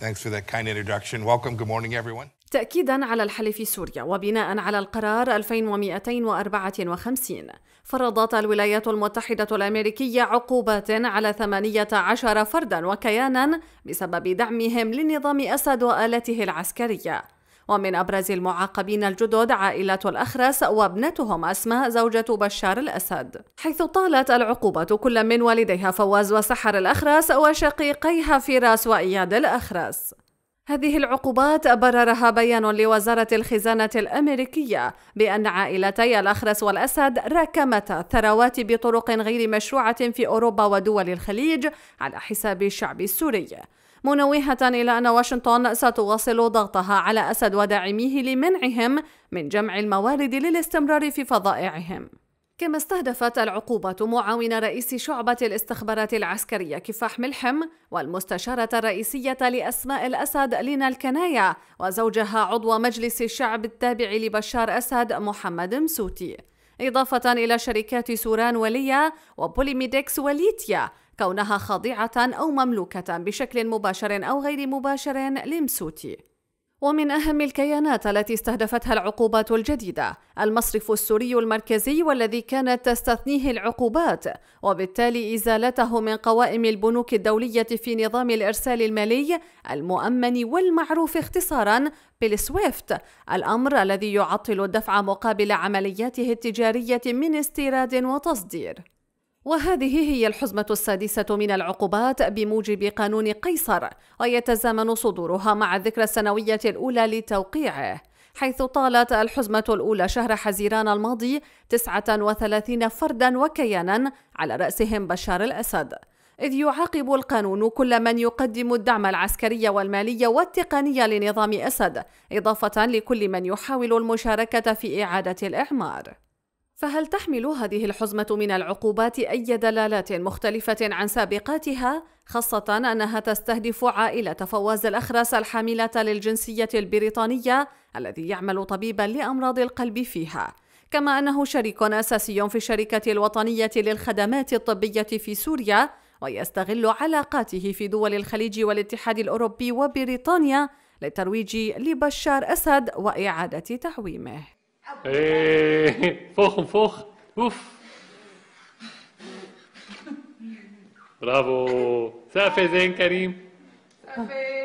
Thanks for that kind introduction. Welcome. Good morning, everyone. تأكيدا على الحل في سوريا وبناء على القرار 2254 فرضت الولايات المتحدة الأمريكية عقوبات على 18 فردا وكيانا بسبب دعمهم لنظام أسد وآلته العسكرية ومن أبرز المعاقبين الجدد عائلة الأخرس وابنتهم أسماء زوجة بشار الأسد حيث طالت العقوبة كل من والديها فواز وسحر الأخرس وشقيقيها فراس وإياد الأخرس هذه العقوبات بررها بيان لوزارة الخزانة الأمريكية بأن عائلتي الأخرس والأسد راكمتا الثروات بطرق غير مشروعة في أوروبا ودول الخليج على حساب الشعب السوري منوهة إلى أن واشنطن ستواصل ضغطها على أسد وداعميه لمنعهم من جمع الموارد للاستمرار في فضائعهم كما استهدفت العقوبة معاون رئيس شعبة الاستخبارات العسكرية كفاح ملحم والمستشارة الرئيسية لأسماء الأسد لينا الكناية وزوجها عضو مجلس الشعب التابع لبشار أسد محمد مسوتي إضافة إلى شركات سوران وليا وبوليميديكس وليتيا كونها خاضعة أو مملوكة بشكل مباشر أو غير مباشر لمسوتي ومن أهم الكيانات التي استهدفتها العقوبات الجديدة المصرف السوري المركزي والذي كانت تستثنيه العقوبات وبالتالي إزالته من قوائم البنوك الدولية في نظام الإرسال المالي المؤمن والمعروف اختصارا بالسويفت الأمر الذي يعطل الدفع مقابل عملياته التجارية من استيراد وتصدير وهذه هي الحزمة السادسة من العقوبات بموجب قانون قيصر ويتزامن صدورها مع الذكرى السنوية الأولى لتوقيعه حيث طالت الحزمة الأولى شهر حزيران الماضي 39 فردا وكيانا على رأسهم بشار الأسد إذ يعاقب القانون كل من يقدم الدعم العسكري والمالي والتقني لنظام أسد إضافة لكل من يحاول المشاركة في إعادة الإعمار فهل تحمل هذه الحزمة من العقوبات أي دلالات مختلفة عن سابقاتها؟ خاصة أنها تستهدف عائلة فواز الأخرس الحاملة للجنسية البريطانية الذي يعمل طبيبا لأمراض القلب فيها كما أنه شريك أساسي في الشركة الوطنية للخدمات الطبية في سوريا ويستغل علاقاته في دول الخليج والاتحاد الأوروبي وبريطانيا للترويج لبشار أسد وإعادة تعويمه Hey, volg hem, volg. Oef. Bravo. Safi Zain Karim. Safi.